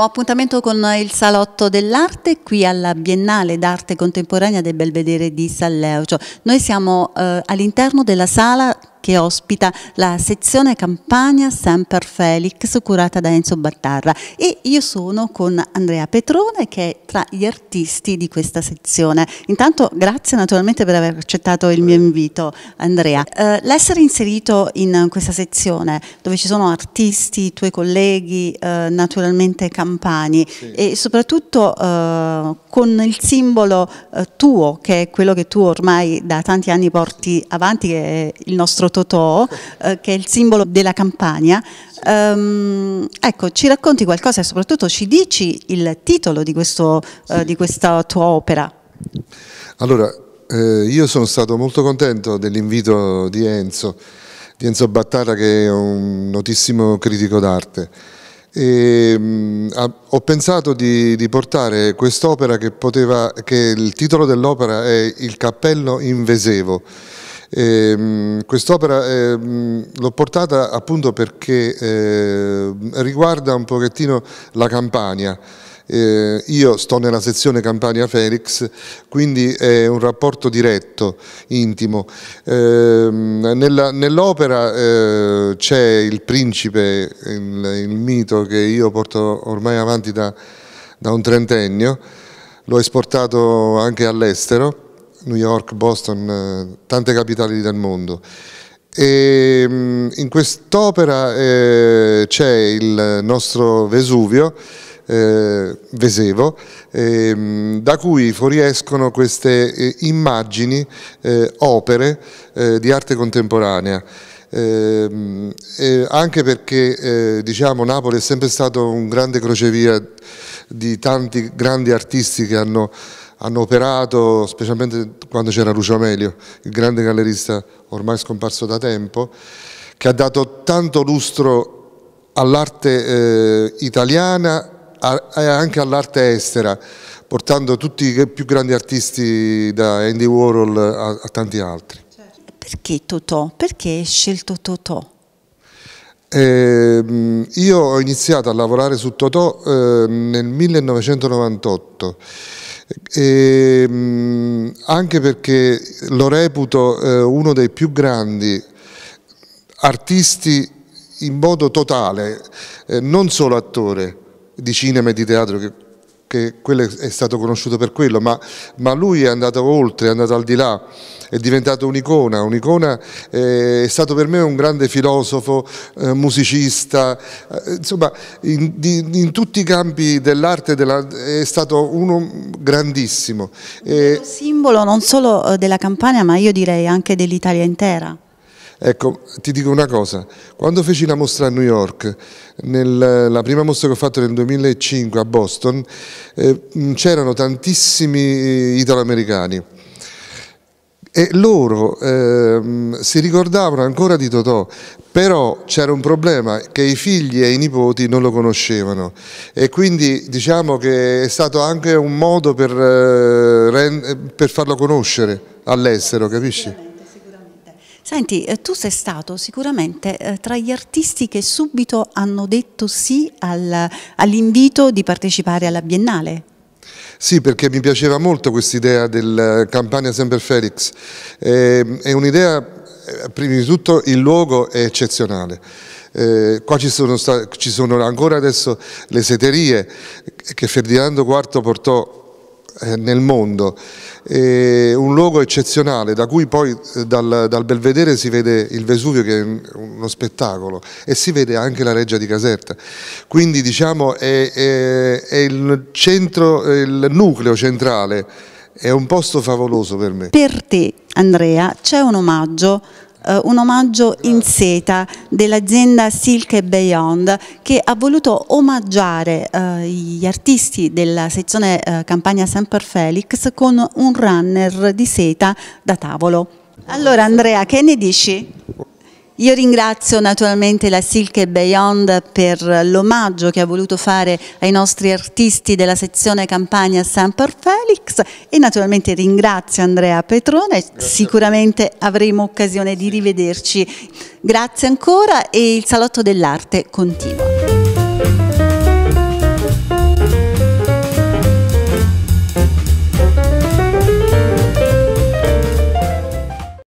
Abbiamo appuntamento con il Salotto dell'Arte qui alla Biennale d'Arte Contemporanea del Belvedere di San Leucio. Noi siamo eh, all'interno della sala che ospita la sezione Campania Semper Felix curata da Enzo Battarra e io sono con Andrea Petrone che è tra gli artisti di questa sezione. Intanto grazie naturalmente per aver accettato il mio invito Andrea. Eh, l'essere inserito in questa sezione dove ci sono artisti, tuoi colleghi, eh, naturalmente campani sì. e soprattutto eh, con il simbolo eh, tuo che è quello che tu ormai da tanti anni porti avanti che è il nostro Torino Totò, eh, che è il simbolo della campagna. Um, ecco, ci racconti qualcosa e soprattutto ci dici il titolo di, questo, eh, di questa tua opera? Allora, eh, io sono stato molto contento dell'invito di Enzo, di Enzo Battara che è un notissimo critico d'arte. E, mh, mm, ho pensato di, di portare quest'opera che poteva, che il titolo dell'opera è Il cappello invesevo Ehm, quest'opera ehm, l'ho portata appunto perché ehm, riguarda un pochettino la Campania. Eh, io sto nella sezione Campania Felix, quindi è un rapporto diretto, intimo. Eh, Nell'opera nell eh, c'è il principe, il, il, mito che io porto ormai avanti da, da un trentennio, l'ho esportato anche all'estero New York, Boston, eh, tante capitali del mondo. E mm, in quest'opera eh, c'è il nostro Vesuvio, eh, Vesevo, mm, da cui fuoriescono queste immagini, opere di arte contemporanea. Eh, eh, anche perché eh, diciamo, Napoli è sempre stato un grande crocevia di tanti grandi artisti che hanno hanno operato, specialmente quando c'era Lucio Amelio, il grande gallerista ormai scomparso da tempo, che ha dato tanto lustro all'arte eh, italiana e anche all'arte estera, portando tutti i più grandi artisti da Andy Warhol a, a tanti altri. Perché Totò? Perché hai scelto Totò? Eh, io ho iniziato a lavorare su Totò eh, nel 1998 e, ehm, anche perché lo reputo eh, uno dei più grandi artisti in modo totale, eh, non solo attore di cinema e di teatro, che che quello è stato conosciuto per quello, ma, ma, lui è andato oltre, è andato al di là, è diventato un'icona, un'icona eh, è stato per me un grande filosofo, eh, musicista, eh, insomma in, di, in, tutti i campi dell'arte della, è stato uno grandissimo. Un eh, simbolo non solo eh, della Campania ma io direi anche dell'Italia intera. Ecco, ti dico una cosa, quando feci la mostra a New York, nel, la prima mostra che ho fatto nel 2005 a Boston, eh, c'erano tantissimi eh, italoamericani e loro eh, si ricordavano ancora di Totò, però c'era un problema che i figli e i nipoti non lo conoscevano e quindi diciamo che è stato anche un modo per, eh, per farlo conoscere all'estero, capisci? Senti, eh, tu sei stato sicuramente eh, tra gli artisti che subito hanno detto sì all'invito di partecipare alla Biennale. Sì, perché mi piaceva molto quest'idea del eh, Campania Semper Felix. Ehm, è un'idea, prima di tutto, il luogo è eccezionale. Eh, qua ci sono, ci sono ancora adesso le seterie che Ferdinando IV portò eh, nel mondo, è un luogo eccezionale da cui poi eh, dal, dal, Belvedere si vede il Vesuvio che è uno spettacolo e si vede anche la Reggia di Caserta, quindi diciamo è, è, è il, centro, il nucleo centrale, è un posto favoloso per me. Per te Andrea c'è un omaggio eh, un omaggio in seta dell'azienda Silk Beyond che ha voluto omaggiare eh, gli artisti della sezione eh, Campania Semper Felix con un runner di seta da tavolo. Allora Andrea, che ne dici? Io ringrazio naturalmente la Silke Beyond per l'omaggio che ha voluto fare ai nostri artisti della sezione Campania San Felix e naturalmente ringrazio Andrea Petrone, Grazie. sicuramente avremo occasione di rivederci. Grazie ancora e il Salotto dell'Arte continua.